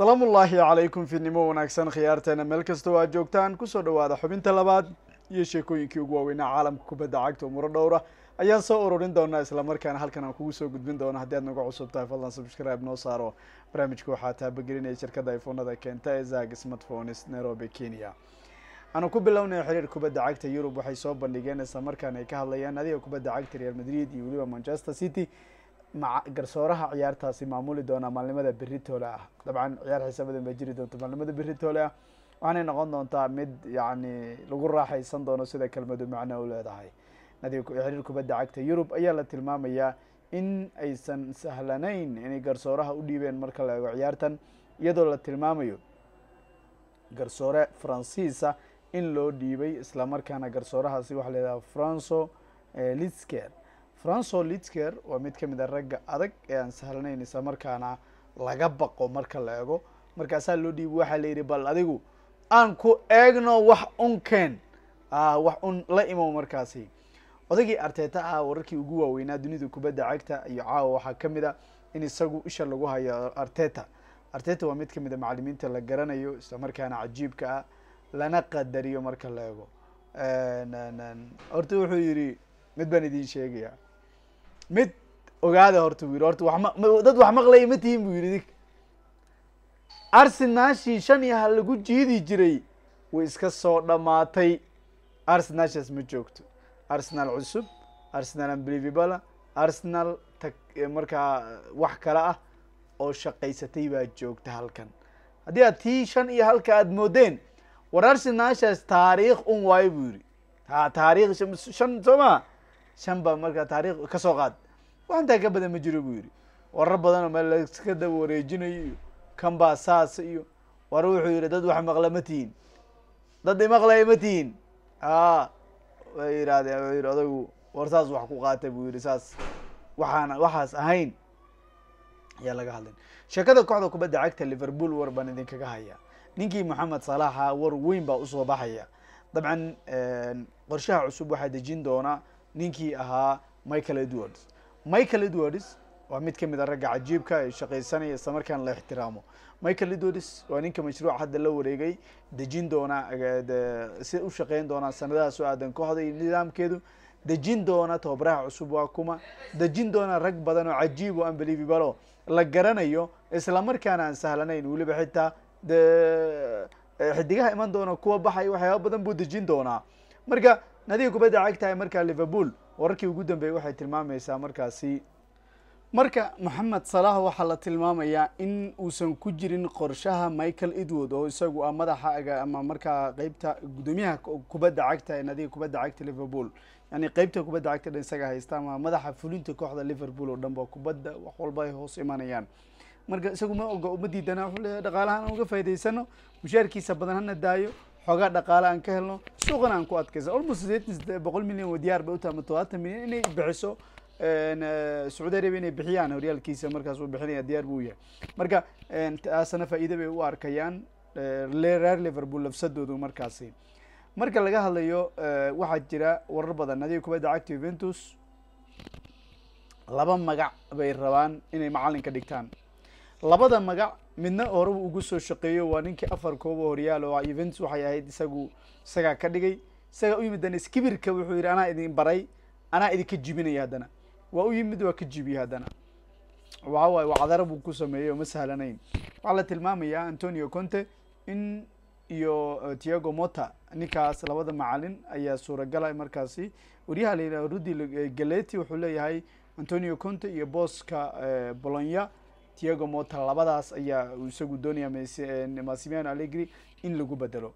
ullaahi calaykum fiidnimo wanaagsan khiyaarteena meel kastoo aad joogtaan kusoo dhowaada xubinta labaad iyo sheekooyinkii ugu waaweynaa caalamka kubadda cagta umuro dhowra ayaan soo ururin doonaa islamarkaana halkan aan kugu soo gudbin doono haddii aad naga cusub tahay fadlan subscribe noo saaro barnaamijka waxaa taabagelinaya shirkadda ifoonada keenta ee zag smartphones nairobi kenya aanu ku bilownay xiriir kubadda cagta yurub waxay soo bandhigeen isla markaan ay ka hadlayaan adiga kubadda cagta real madrid iyo weliba manchester city garsooraha ciyaartaasi maamuli doonaa maalnimada berri ah dabcan ciyaar xiisa badan bay jiri doonta maalnimada berri ah waxaanay noqon doontaa mid yacni lagu raaxaysan doono sida kelmadu macno u leedahay nadiib xiriir kubadda cagta yurub ayaa la tilmaamayaa in aysan sahlanayn inay garsooraha u dhiibeen marka la eego ciyaartan iyadoo la tilmaamayo garsoore faransiisa in loo dhiibay islamarkaana garsoorahaasi waxa la yidhaha franco eh, lisker franco lidker waa mid kamid a ragga adag ee aan sahlanayn isla markaana laga baqo marka la ego markaasaa loo dhiibi waxaa la yidhi bal adigu aan ku eegno wax unkeen ah, wax un la imo markaasi odagii arteta ah wararkii ugu waaweynaa dunida kubadda cagta iyo caawa waxaa ka mid a in isagu isha lagu hayo arteta arteta waa mid kamid a macalimiinta la garanayo islamarkaana cajiibka ah lana qadariyo marka la ego horta wuxuu yidhi mid baan idiin sheegayaa mid ogaada horta buu yihi horta wdad wax maqlaya ma tihin bu yidhi dig arsenaashii shan iyo ha lagu jiidi jiray way iska soo dhamaatay arsenaashaas ma joogto arsenal cusub arsenal amblivibala arsenal ta markaa wax kale ah oo shaqaysatay baa joogta halkan haddii aad tii shan iyo halka aad moodeen war arsenaashaas taariikh un waayo buu yihi ha taariikh shan soo maa shanba marka taariikh kasoo qaad wax intaa ka badan ma jiro buu yidhi warar badanoo meel laska daba wareejinayo iyo kan baa saas iyo war wuxuu yidhi dad wax maqla ma tihiin dad imaqlaya ma tihiin a way yidhaahdeen wuxuu yidhi odagu war saas wax ku qaata buu yidhi saas waxaan waxaas ahayn ayaa laga hadlay sheekada kooxda kubadda cagta liverpool war baan idinkaga haya ninkii maxamed salaaxa war weyn baa usoo baxaya dabcan qorshaha cusub waxaa dejin doonaa ninkii ahaa michael edwards michael edwards waa mid ka mid a ah ragga cajiibka ee shaqaysanaya isla la ixtiraamo michael edwards waa ninka mashruuc hadda la wareegay dejin doona eh, si u shaqeyn doona sanadahaas oo aadan kooxda iyo nidaamkeedu dejin doona tababaraha cusub waa kuma dejin doona rag badan oo cajiib oo unbelievabalo la garanayo islamarkaana aan sahlanayn weliba xitaa de eh, xidigaha iman doona kuwa baxay waxyaaba badan buu dejin doonaa marka nadiga kubadda cagtahay markaa liverpool wararkii ugu dambeeyey waxay tilmaamaysaa markaasi marka maxamed salah waxaa la tilmaamayaa in uusan ku jirin qorshaha michael edward oo isagu a ah madaxa ama markaa qeybta gudoomiyaha kubadda cagta ee nadiga kubadda cagta liverpool yani qeybta kubadda cagta dhan isaga haysta ama madaxa fulinta kooxda liverpool oo dhanba kubadda wax walba ay hoos imanayaan marka isagu ma oga uma diidana wuxuu leeyahay dhaqaalahan uga faa'idaysano mushaarkiisa badan hana daayo xoogaa dhaqaale aan ka helno suuqana aan ku adkaysa almost boqol milyan oo diyaar bay u tahay todobaatan milyan inay bixiso eh, sacuudi arabia inay bixiyaan horyaalkiisa markaas uu bixinaya diyaar buu yahay marka taasna faa'iida bay u arkayaan eh, reer liverpool lafsadoodu markaasi marka laga hadlayo eh, waxaa jira warar badan adiga kubadda cagta juventus laba magac bay rabaan inay macalinka dhigtaan labada magac midna horeba ugu soo shaqeeyo waa ninkii afar kooba horyaal oo events waxay ahayd isagu isagaa ka dhigay isagaa u yimid dana skibirka wuxuu yidhi anaa idin baray anaa idinka jibinaya haddana waa u yimid waa ka jibiye haddana waxa waaye wacdara buu ku sameeyey oo ma sahlanayn waxaa la tilmaamayaa antonio conte in iyo uh, tiago mota ninkaas labada macalin ayaa suuragala markaasi waryaha la rudi galeti eh, wuxuu leeyahay antonio conte iyo booska eh, bologna tiago mota labadaas ayaa isagu doonaya eh, masimian allegri in lagu bedelo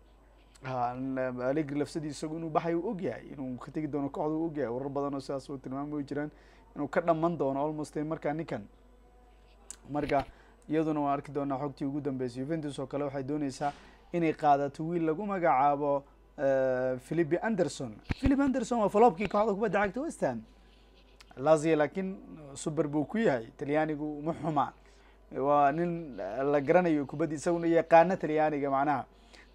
ah, eh, allegri lafsadii isagu inuu baxay uu ogyahay inuu ka tegi doono kooxda uu ogyahay warar badan oo sidaas u tilmaami jiraan inuu ka dhaman doono almost eh, markaa ninkan marka iyaduna waan arki doonaa xogtii ugu dambeysa yuventus oo kale waxay doonaysaa inay qaadato wiil lagu magacaabo philipi anderson philip anderson waa falobkii kooxda kubadda cagta westham lazia laakiin suber buu ku yahay talyaanigu uma xumaa waa nin la garanayo kubadda isaguna yaqaano talyaaniga macnaha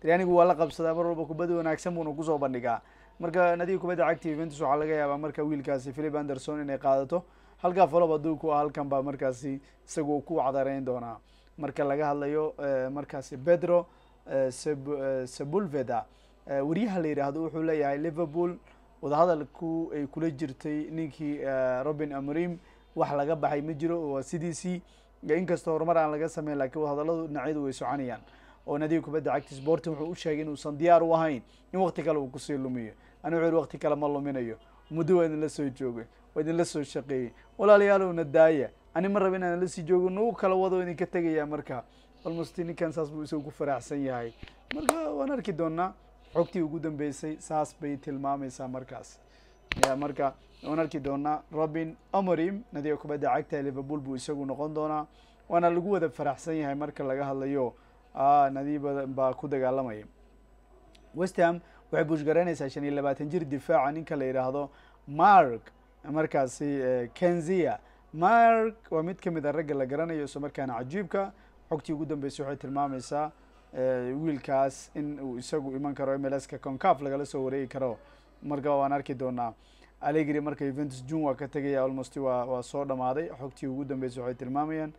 talyaaniga waa la qabsadaa mar walba kubadda wanaagsan buuna kusoo bandhigaa marka nadiga kubadda cagta uventus waxaa laga yaabaa marka wiilkaasi philip anderson inay qaadato halkaa folob hadduu ku halkan baa markaasi isaguo ku cadareyn doonaa marka laga hadlayo eh, markaasi pedro eh, eh, sebulveda waryaha la yidhaahdo wuxuu leeyahay liverpool wadahadalku ay kula jirtay ninkii robin amrim wax laga baxay ma jiro oo sidiisii inkastoo horumar aan laga sameyn lakiin wadhadalladu dhinacyadu way soconayaan oo nadiga kubadda cagta sporting wuxuu u sheegay inuusan diyaar u ahayn in wakti kale uu kusii lumiyo ani wuxuu wakti kale ma luminayo muddo waa idinla soo joogay waa idinla soo shaqeeyey walaaliyaalou na daaya ani ma raba inaan la sii joogo nagu kala wado idinka tegayaa marka almost ninkan saas buu isagu ku faraxsan yahay marka waan arki doonaa xogtii ugu dambeysay saas bay tilmaamaysaa markaas ya marka waan arki doonaa robin amorim nadiga kubadda cagta liverpool buu isagu noqon doonaa waana lagu wada faraxsan yahay marka laga hadlayo nadiib badan baa ku dagaalamaya westham waxay buushgaraynaysaa shan iyo labaatan jir difaaca ninka la yidhaahdo mark markaasi e, kenzia mark waa mid ka mid a ah ragga la garanayo isla markaana cajiibka xogtii ugu dambeysay waxay tilmaamaysaa e, wiilkaas in uu isagu iman karo mlska concaf lagala soo wareegi karo marka waan arki doonaa alegri marka yuventus jun waa ka tegaya almost waa waa soo dhamaaday xogtii ugu dambeysa waxay tilmaamayaan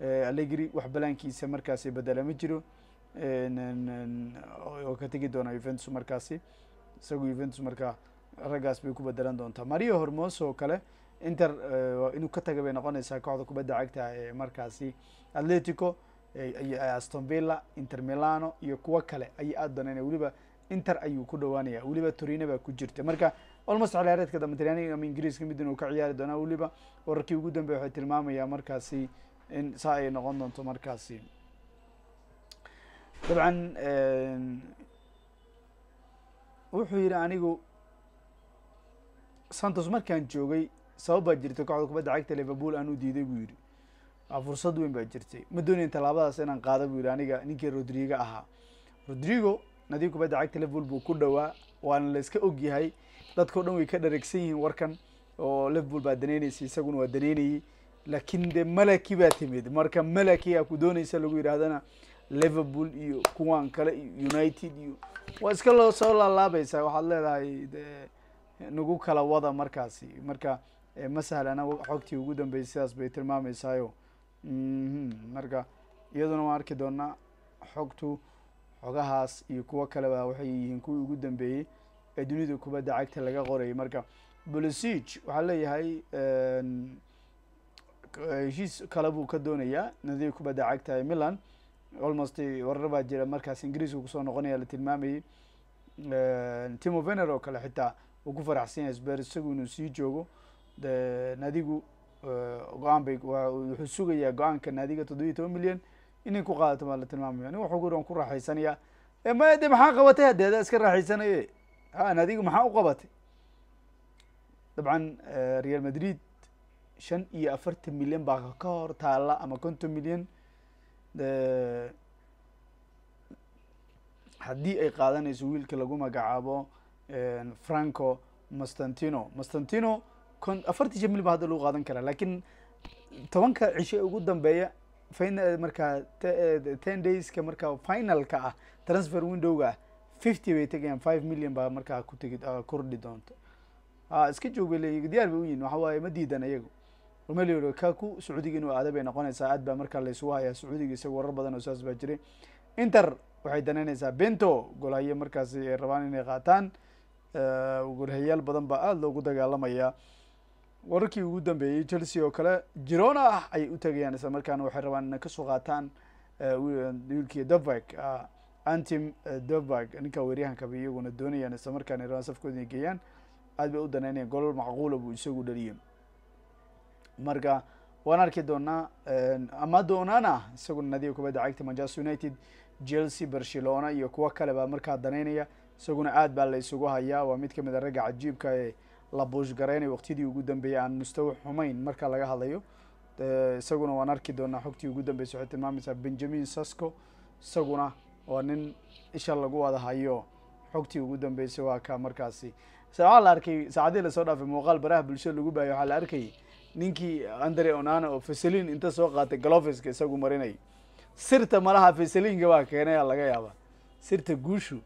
eh, allegri wax balaankiisa markaasi bedela ma jiro eh, oo ka tegi doona yuventus markaasi isagu yuventus markaa raggaas bay ku bedelan doontaa mario hormoso oo kale inter eh, inuu ka taga bay noqonaysaa kooxda kubadda cagta ee markaasi atletico aston villa inter milano iyo kuwo kale ayay aad dooneen weliba inter ayuu ku dhawaanaya weliba torina baa ku jirta marka almost colyareedka dambe talyaaniga ama ingiriiska midin uu ka ciyaari doonaa weliba wararkii ugu dambeya waxay tilmaamayaa markaasi in saa ay noqon doonto markaasi dabcan wuxuu yidhi anigu santos markaan joogay sabab baa jirtay kooxda kubadda cagta liverpool aan u diiday buu yidhi fursad weyn baa jirtay ma doonayn tallaabadaas inaan qaada buu yidhi aniga ninkii rodrigo ahaa rodrigo nadiib kubadda cagta liverpool buu ku dhowaa waana la iska og yahay dadkao dhan way ka dhareegsan yihiin warkan oo liverpool baa daneyneysay isaguna waa daneynayey laakiin dee malaki baa timid marka malaki a ku doonaysa lagu yidhahdana liverpool iyo kuwan kale iyo united iyo waa iska loo soo laalaabaysaa waxaad leedahay de nagu kala wada markaasi marka ma sahlana xogtii ugu dambeysay sidaas bay tilmaameysaayo mhm, marka iyaduna waan arki doonaa xogtu xogahaas iyo kuwo kaleba waxay yihiin kuwii ugu dambeeyey ee dunida kubadda cagta laga qorayay marka bolosige waxaa leeyahay heshiis kale buu ka doonayaa nadiif kubadda cagta ee milan almost warar baa jira markaas ingiriiska kusoo noqonaya la tilmaamayey timo vener oo kale xitaa uu ku faraxsanya sber isagu inuu sii joogo de naadigu e, go-aan bay wuxuu sugayaa go-aanka naadiga toddobiyi toban milyan inin ku qaadato maa la tilmaamayo nin wuxuu guri waan ku raaxaysanaya eh, maya de maxaa qabatay haddi adaa iska raaxaysanaye an adiga maxaa u qabatay dabcan eh, real madrid shan iyo afartan milyan baa ka hor taala ama konton milyan eh, haddii ay qaadanayso wiilka lagu magacaabo franco mastantino mastantino kon afartan shan milyan baa hadda lagu qaadan karaa lakin tobanka cisho ugu dambeeya Eh, markaa eh, ten dayska markaa finalka ah transfer windowga fifty bay tegayaan five million baa markaa ku kutegi ah, kordhi doonto a ah, iska joog bay diyaar bay u yihin waxa waaye ma diidan iyagu mel kaku sacuudiga inuu aada bay noqonaysaa aad baa markaa laysugu hayaa sacuudiga isaga warar badan oo saas baa jiray inter waxay danaynaysaa bento golhaye markaasi rabaan inay qaataan eh, golhayaal badan baa aada loogu dagaalamayaa wararkii ugu dambeeyey chelsea oo kale girona ah ayay u tagayaan isla markaana waxay rabaan inay kasoo qaataan eh, eh, wiilkii dovag antim dovag ninka weeryahanka iyaguna doonayaan isla markaana rabaan safkooda inay geeyaan aad bay u danaynayaan golol macquula buu isagu dhaliyey marka waan arki doonaa eh, ama doonana ah isaguna nadiga kubadda cagta manchester united chelsea barcelona iyo kuwo kale baa markaa danaynaya isaguna aad baa la isugu hayaa waa mid kamid a ah ragga cajiibka ee la buushgareynay waqtidii ugu dambeeyey aan mustawa xumayn marka laga hadlayo isaguna waan arki doonaa xogtii ugu dambeysay waxay tilmaamaysaa benjamin sasco isaguna waa nin isha lagu wada hayo xogtii ugu dambeysay waa ka markaasi waxaa la arkay saacadii lasoo dhaafay muuqaal baraha bulshada lagu baayay waxaa la arkayay ninkii andre onana oo fasalin inta soo qaatay galofiska isagu marinay sirta malaha fasalinka baa keenay laga yaaba sirta guushu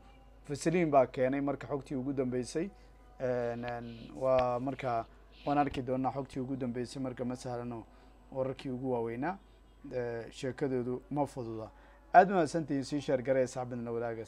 faselin baa keenay marka xogtii ugu dambeysay waa marka waan arki doonaa xogtii ugu dambeysay marka ma sahlano wararkii ugu waaweynaa sheekadoodu ma fududa aad mahadsantihiin sii sheergaree saxbadna walaagas